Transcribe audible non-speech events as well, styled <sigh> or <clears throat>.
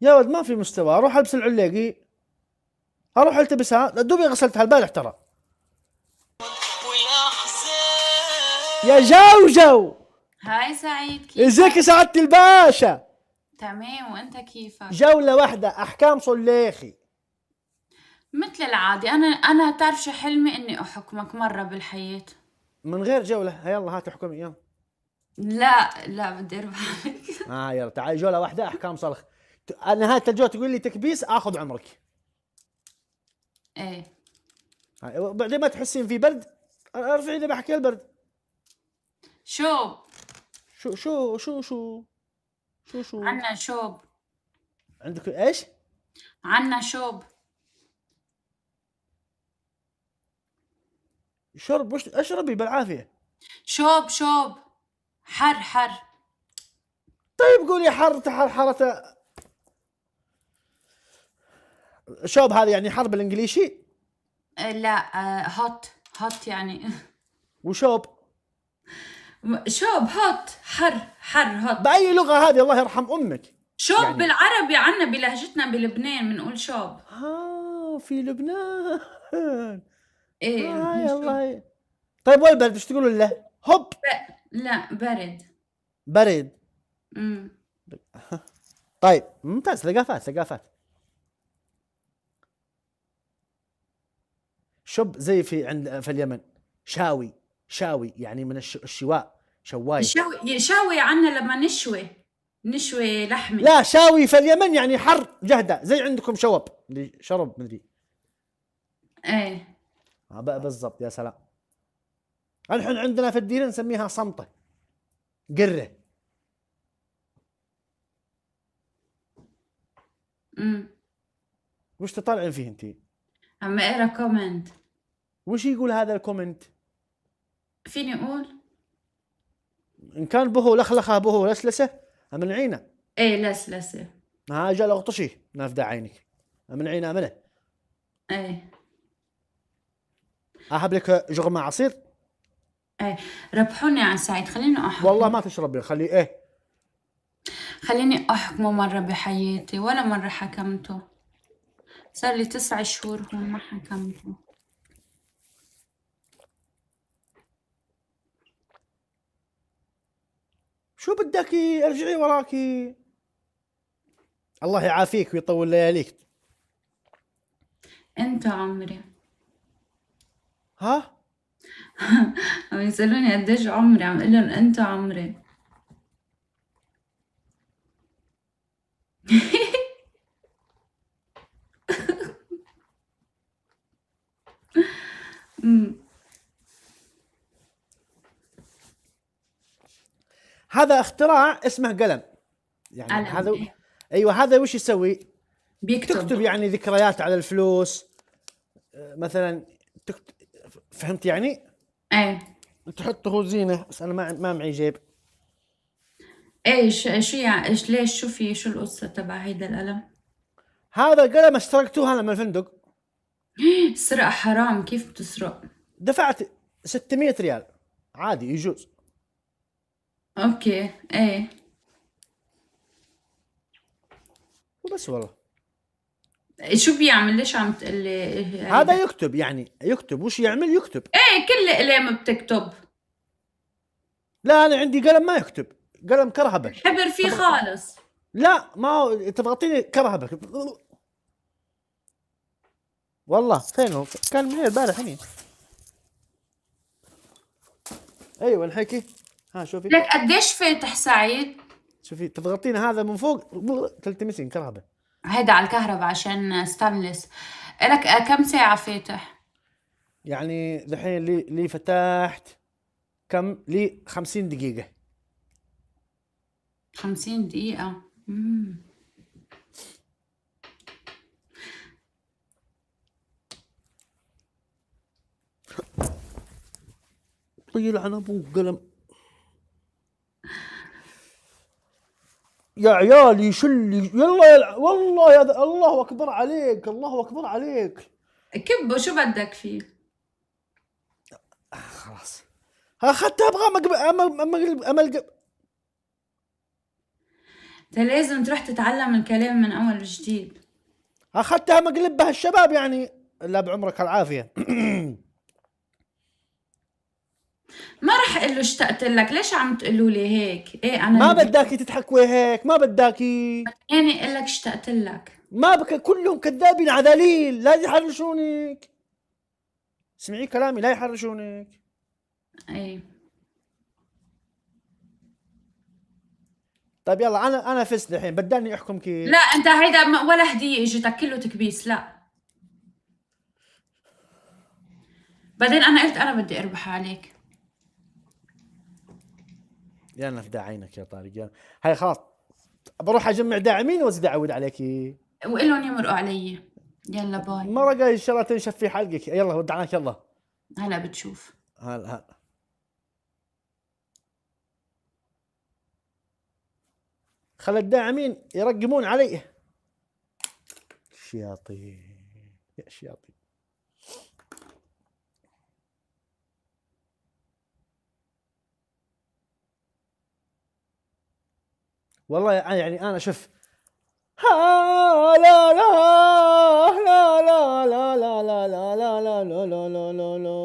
يا ولد ما في مستوى اروح البس العليقي اروح التبسها دوبي غسلتها البارح ترى يا جوجو هاي سعيد كيف ازيك يا سعادة الباشا تمام وانت كيفك جولة واحدة احكام صليخي مثل العادي انا انا تعرف شو حلمي اني احكمك مرة بالحياة من غير جولة يلا هات احكمي يلا لا لا بدي اربح عليك اه يلا تعالي جولة واحدة احكام صلخ نهايه الجوله تقول لي تكبيس اخذ عمرك ايه بعدين ما تحسين في برد ارفعي ذبح كل البرد شوب شو شو شو شو شو شو عنا شوب عندك ايش؟ عنا شوب شرب وش اشربي بالعافيه شوب شوب حر حر طيب قولي حر تحر حرته شوب هذا يعني حرب الانجليزي لا هوت آه، هوت يعني وشوب شوب هوت حر حر هوت باي لغه هذه الله يرحم امك شوب يعني... بالعربي عنا بلهجتنا بلبنان بنقول شوب اه في لبنان ايه آه الله طيب والبرد ايش تقولوا له؟ هوب ب... لا برد برد امم طيب ممتاز ثقافات ثقافات شب زي في عند آه، في اليمن شاوي شاوي يعني من الشواء شواي شاوي شاوي عنا لما نشوي نشوي لحمة لا شاوي في اليمن يعني حر جهدة زي عندكم شوب شرب مدري ايه آه، بالضبط يا سلام نحن عندنا في الديره نسميها صمته قره امم وش تطالعين فيه انتي؟ عم اقرا كومنت وش يقول هذا الكومنت؟ فيني اقول؟ ان كان بهو لخلخه بهو لسلسه من عينه ايه لسلسه ها جا اغطشي نافده عينك من عينه منه ايه احب لك جغ عصير؟ ايه ربحوني عن سعيد خليني احكم والله ما تشربي خلي ايه خليني احكمه مره بحياتي ولا مره حكمته صار لي تسع شهور هون ما حكمل شو بدك ارجعي وراكي الله يعافيك ويطول لياليك انت عمري ها <laughs> عم يسألوني قديش عمري عم اقول لهم انت عمري <laughs> هذا اختراع اسمه قلم يعني قلم. هذا إيه. ايوه هذا وش يسوي؟ بيكتب تكتب يعني ذكريات على الفلوس مثلا تكتب فهمت يعني؟ ايه تحطه زينه بس انا ما ما معي جيب إيه، ايش شو يعني ايش ليش شو في شو القصه تبع هيدا القلم؟ هذا القلم اشتركته انا من الفندق <gasps> سرق حرام كيف بتسرق؟ دفعت 600 ريال عادي يجوز اوكي ايه وبس والله شو بيعمل ليش عم تقلي هذا يكتب يعني يكتب وش يعمل يكتب ايه كل اقلام بتكتب لا انا عندي قلم ما يكتب قلم كرهبك حبر فيه خالص لا ما هو تضغطيني كرهبك والله فين هو كان من البارح هني ايوه الحكي ها شوفي لك قديش فاتح سعيد شوفي تضغطين هذا من فوق تلتمسين كهرباء هيدا على الكهرباء عشان ستانلس لك آه، كم ساعة فاتح؟ يعني دحين لي لي فتحت كم لي 50 دقيقة 50 دقيقة مم. طيل عن ابوه قلم يا عيالي شو اللي يلا يلع... والله يا د... الله اكبر عليك الله اكبر عليك كبه شو بدك فيه خلاص اخذتها ابغى مقب... امل امل امل انت لازم تروح تتعلم الكلام من اول وجديد اخذتها مقلب بهالشباب يعني لا بعمرك العافيه <clears throat> ما رح اقول له اشتقت لك ليش عم تقولوا لي هيك ايه انا ما بدك تتحكوي هيك ما بدك يعني اقول لك اشتقت لك ما بك كلهم كذابين عذاليل لا يحرشونك سمعي كلامي لا يحرشونك ايه طيب يلا انا انا فزت الحين بدلني احكم كيف لا انت هيدا ولا هديه اجتك كله تكبيس لا بعدين انا قلت انا بدي اربح عليك يا في داعينك يا طارق هاي خلاص بروح اجمع داعمين وازيد اعود عليك وإلهم يمرقوا علي يلا باي مرقة ان شاء الله تنشف في حلقك يلا ودعناك يلا هلا بتشوف هلا هلا خلى الداعمين يرقمون علي شياطين يا شياطين والله يعني انا شوف لا لا لا لا لا لا لا لا لا لا لا لا لا لا